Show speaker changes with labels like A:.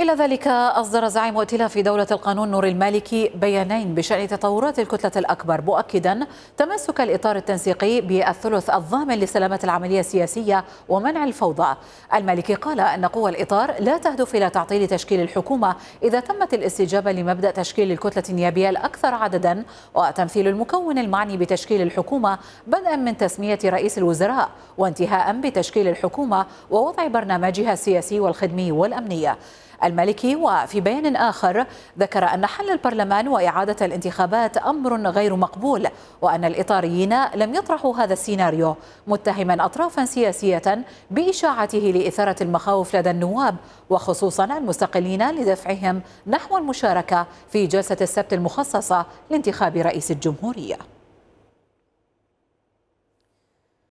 A: إلى ذلك أصدر زعيم ائتلاف دولة القانون نور المالكي بيانين بشأن تطورات الكتلة الأكبر مؤكدا تمسك الإطار التنسيقي بالثلث الضامن لسلامة العملية السياسية ومنع الفوضى المالكي قال أن قوى الإطار لا تهدف إلى تعطيل تشكيل الحكومة إذا تمت الاستجابة لمبدأ تشكيل الكتلة النيابية الأكثر عددا وتمثيل المكون المعني بتشكيل الحكومة بدءا من تسمية رئيس الوزراء وانتهاء بتشكيل الحكومة ووضع برنامجها السياسي والخدمي والأمنية المالكي وفي بيان آخر ذكر أن حل البرلمان وإعادة الانتخابات أمر غير مقبول وأن الإطاريين لم يطرحوا هذا السيناريو متهما أطرافا سياسية بإشاعته لإثارة المخاوف لدى النواب وخصوصا المستقلين لدفعهم نحو المشاركة في جلسة السبت المخصصة لانتخاب رئيس الجمهورية